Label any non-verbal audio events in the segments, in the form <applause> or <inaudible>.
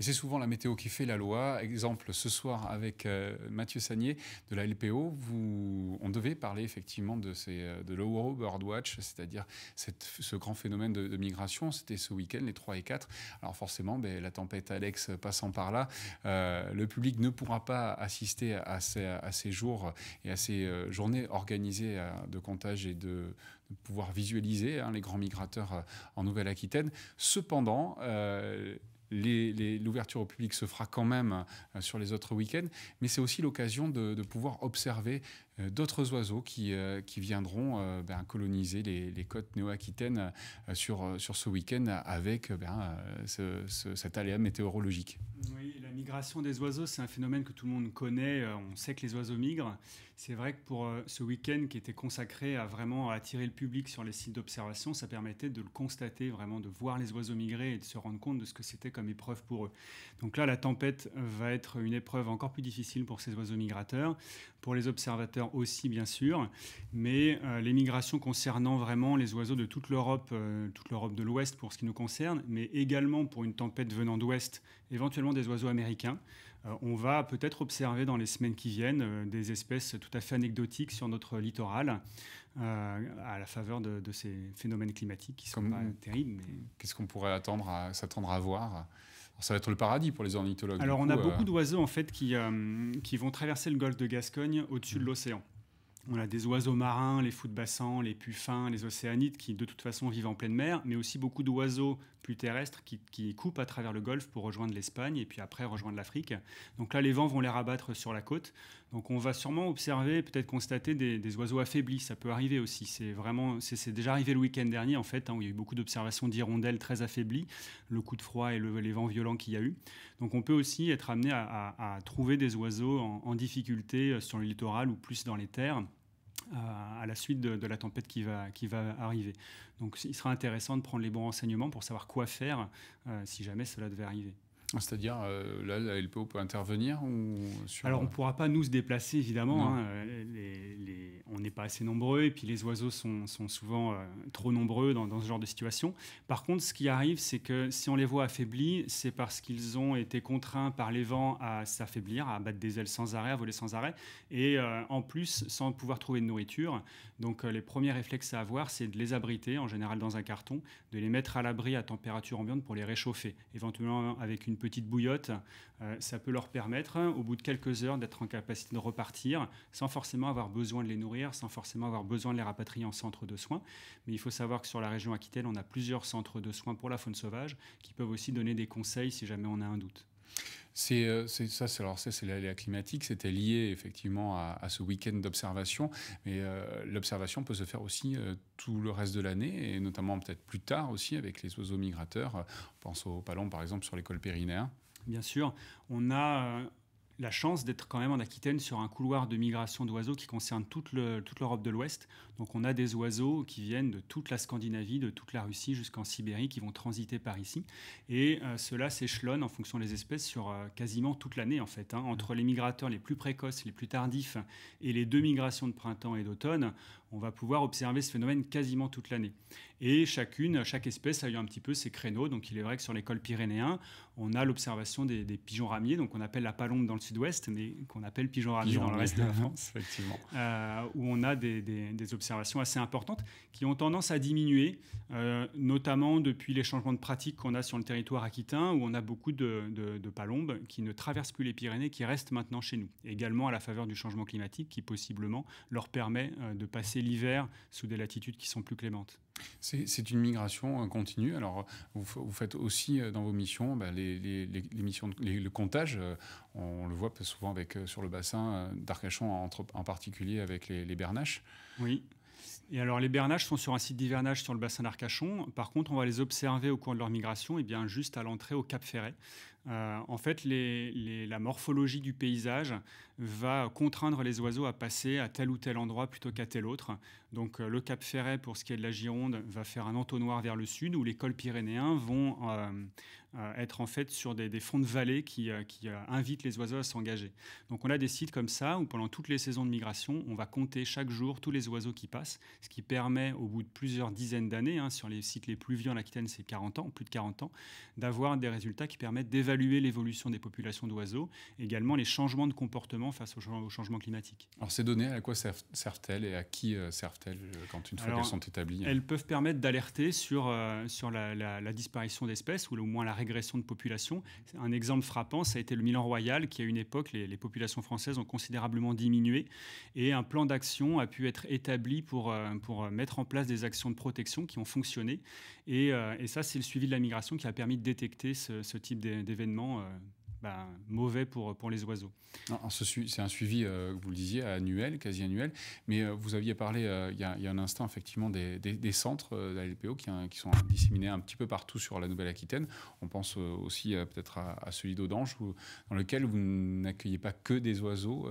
Et c'est souvent la météo qui fait la loi. Exemple, ce soir avec euh, Mathieu Sagnier de la LPO, vous, on devait parler effectivement de, ces, euh, de Birdwatch, c'est-à-dire ce grand phénomène de, migration. C'était ce week-end, les 3 et 4. Alors forcément, ben, la tempête Alex passant par là, euh, le public ne pourra pas assister à ces, à ces jours et à ces journées organisées de comptage et de, pouvoir visualiser hein, les grands migrateurs en Nouvelle-Aquitaine. Cependant, l'ouverture au public se fera quand même euh, sur les autres week-ends, mais c'est aussi l'occasion de, pouvoir observer euh, d'autres oiseaux qui, euh, qui viendront euh, ben, coloniser les, côtes néo-aquitaines sur, sur ce week-end avec ben, cet aléa météorologique. Oui, la migration des oiseaux, c'est un phénomène que tout le monde connaît. On sait que les oiseaux migrent. C'est vrai que pour ce week-end qui était consacré à vraiment attirer le public sur les sites d'observation, ça permettait de le constater, vraiment de voir les oiseaux migrer et de se rendre compte de ce que c'était comme épreuve pour eux. Donc là, la tempête va être une épreuve encore plus difficile pour ces oiseaux migrateurs. Pour les observateurs, aussi, bien sûr, mais euh, les migrations concernant vraiment les oiseaux de toute l'Europe, euh, toute l'Europe de l'Ouest pour ce qui nous concerne, mais également pour une tempête venant d'Ouest, éventuellement des oiseaux américains. Euh, on va peut-être observer dans les semaines qui viennent des espèces tout à fait anecdotiques sur notre littoral à la faveur de, ces phénomènes climatiques qui sont terribles. Qu'est-ce qu'on pourrait à, s'attendre à voir ça va être le paradis pour les ornithologues. Alors, on a euh. beaucoup d'oiseaux, en fait, qui, euh, qui vont traverser le golfe de Gascogne au-dessus de mmh. l'océan on a des oiseaux marins, les fous de bassin, les puffins, les océanites qui de toute façon vivent en pleine mer, mais aussi beaucoup d'oiseaux plus terrestres qui, coupent à travers le golfe pour rejoindre l'Espagne et puis après rejoindre l'Afrique. Donc là, les vents vont les rabattre sur la côte. Donc on va sûrement observer, peut-être constater des, oiseaux affaiblis. Ça peut arriver aussi. C'est vraiment, c'est déjà arrivé le week-end dernier en fait, hein, où il y a eu beaucoup d'observations d'hirondelles très affaiblies, le coup de froid et les vents violents qu'il y a eu. Donc on peut aussi être amené à, trouver des oiseaux en difficulté euh, sur le littoral ou plus dans les terres à, la suite de, la tempête qui va, qui va arriver. Donc il sera intéressant de prendre les bons renseignements pour savoir quoi faire euh, si jamais cela devait arriver. C'est-à-dire, euh, là, la LPO peut intervenir Alors, euh, on ne pourra pas nous se déplacer, évidemment. Hein, euh, les, On n'est pas assez nombreux, et puis les oiseaux sont, souvent trop nombreux dans, ce genre de situation. Par contre, ce qui arrive, c'est que si on les voit affaiblis, c'est parce qu'ils ont été contraints par les vents à s'affaiblir, à battre des ailes sans arrêt, à voler sans arrêt, et en plus, sans pouvoir trouver de nourriture. Donc, les premiers réflexes à avoir, c'est de les abriter, en général dans un carton, de les mettre à l'abri à température ambiante pour les réchauffer, éventuellement avec une petite bouillotte, euh, ça peut leur permettre, hein, au bout de quelques heures, d'être en capacité de repartir sans forcément avoir besoin de les nourrir, sans forcément avoir besoin de les rapatrier en centre de soins. Mais il faut savoir que sur la région Aquitaine, on a plusieurs centres de soins pour la faune sauvage qui peuvent aussi donner des conseils si jamais on a un doute. Euh, c'est ça, c'est alors ça, c'est l'aléa climatique. C'était lié effectivement à, ce week-end d'observation, mais euh, l'observation peut se faire aussi euh, tout le reste de l'année et notamment peut-être plus tard aussi avec les oiseaux migrateurs. On pense aux palombes, par exemple sur l'école périnaire. Bien sûr, on a la chance d'être quand même en Aquitaine sur un couloir de migration d'oiseaux qui concerne toute, l'Europe de l'Ouest. Donc on a des oiseaux qui viennent de toute la Scandinavie, de toute la Russie jusqu'en Sibérie, qui vont transiter par ici. Et euh, cela s'échelonne en fonction des espèces sur euh, quasiment toute l'année en fait. Hein. Entre les migrateurs les plus précoces, les plus tardifs et les deux migrations de printemps et d'automne, on va pouvoir observer ce phénomène quasiment toute l'année. Et chacune, chaque espèce a eu un petit peu ses créneaux. Donc il est vrai que sur les cols pyrénéens, on a l'observation des, des pigeons ramiers, donc on appelle la palombe dans le sud-ouest, mais qu'on appelle pigeon dans le reste de la <laughs> France, euh, où on a des, observations assez importantes qui ont tendance à diminuer, euh, notamment depuis les changements de pratiques qu'on a sur le territoire aquitain, où on a beaucoup de, de, palombes qui ne traversent plus les Pyrénées, qui restent maintenant chez nous. Également à la faveur du changement climatique qui possiblement leur permet euh, de passer l'hiver sous des latitudes qui sont plus clémentes. C'est une migration hein, continue. Alors, vous, faites aussi euh, dans vos missions bah, les, missions le comptage. Euh, on le voit souvent avec, euh, sur le bassin d'Arcachon, en, particulier avec les, bernaches. Oui. Et alors, les bernaches sont sur un site d'hivernage sur le bassin d'Arcachon. Par contre, on va les observer au cours de leur migration, et eh bien juste à l'entrée au Cap Ferret. Euh, en fait, les, la morphologie du paysage va contraindre les oiseaux à passer à tel ou tel endroit plutôt qu'à tel autre. Donc, euh, le Cap Ferret, pour ce qui est de la Gironde, va faire un entonnoir vers le sud, où les cols pyrénéens vont euh, être en fait sur des, fonds de vallée qui, invitent les oiseaux à s'engager. Donc, on a des sites comme ça où pendant toutes les saisons de migration, on va compter chaque jour tous les oiseaux qui passent, ce qui permet, au bout de plusieurs dizaines d'années, hein, sur les sites les plus vieux en Aquitaine, c'est 40 ans, plus de 40 ans, d'avoir des résultats qui permettent d'évaluer évaluer l'évolution des populations d'oiseaux, également les changements de comportement face au, au changement climatique. Alors ces données, à quoi servent-elles et à qui euh, servent-elles euh, quand une fois qu'elles sont établies euh? Elles peuvent permettre d'alerter sur, sur la, disparition d'espèces ou au moins la régression de population. Un exemple frappant, ça a été le Milan Royal, qui à une époque, les, populations françaises ont considérablement diminué et un plan d'action a pu être établi pour, pour mettre en place des actions de protection qui ont fonctionné. Et, et ça, c'est le suivi de la migration qui a permis de détecter ce, ce type d'événement. Euh, ben, mauvais pour, pour les oiseaux. C'est un suivi, euh, vous le disiez, annuel, quasi annuel. Mais euh, vous aviez parlé il, y a, un instant, effectivement, des, des centres de la hein, qui, sont disséminés un petit peu partout sur la Nouvelle-Aquitaine. On pense aussi peut-être à, à, celui d'Audange, dans lequel vous n'accueillez pas que des oiseaux.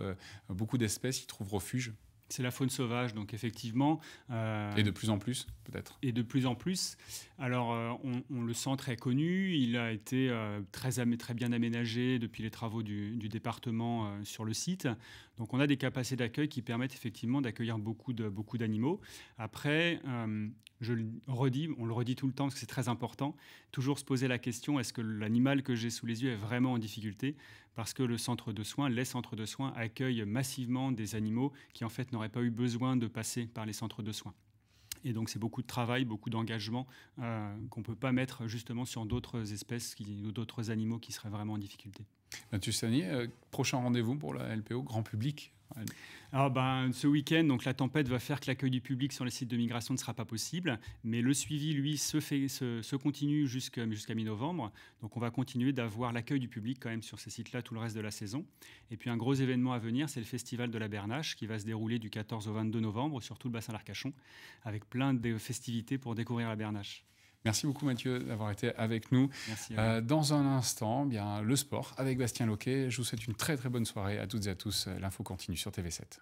beaucoup d'espèces y trouvent refuge. C'est la faune sauvage, donc effectivement. Euh, et de plus en plus, peut-être. Et de plus en plus. Alors, euh, on, le centre est connu. Il a été euh, très, très bien aménagé depuis les travaux du, département sur le site. Donc, on a des capacités d'accueil qui permettent effectivement d'accueillir beaucoup de beaucoup d'animaux. Après, je redis, on le redit tout le temps parce que c'est très important. Toujours se poser la question est-ce que l'animal que j'ai sous les yeux est vraiment en difficulté Parce que le centre de soins, les centres de soins accueillent massivement des animaux qui en fait n'auraient pas eu besoin de passer par les centres de soins. Et donc, c'est beaucoup de travail, beaucoup d'engagement euh, qu'on ne peut pas mettre justement sur d'autres espèces ou d'autres animaux qui seraient vraiment en difficulté. Mathieu Sanier, euh, prochain rendez-vous pour la LPO, grand public ah ben, ce week-end, donc la tempête va faire que l'accueil du public sur les sites de migration ne sera pas possible, mais le suivi, lui, se, fait, se, continue jusqu'à mi-novembre. Donc on va continuer d'avoir l'accueil du public quand même sur ces sites-là tout le reste de la saison. Et puis un gros événement à venir, c'est le Festival de la Bernache qui va se dérouler du 14 au 22 novembre sur tout le bassin d'Arcachon, avec plein de festivités pour découvrir la Bernache. Merci beaucoup Mathieu d'avoir été avec nous. Euh, dans un instant, eh bien le sport avec Bastien Loquet. Je vous souhaite une très très bonne soirée à toutes et à tous. L'info continue sur TV7.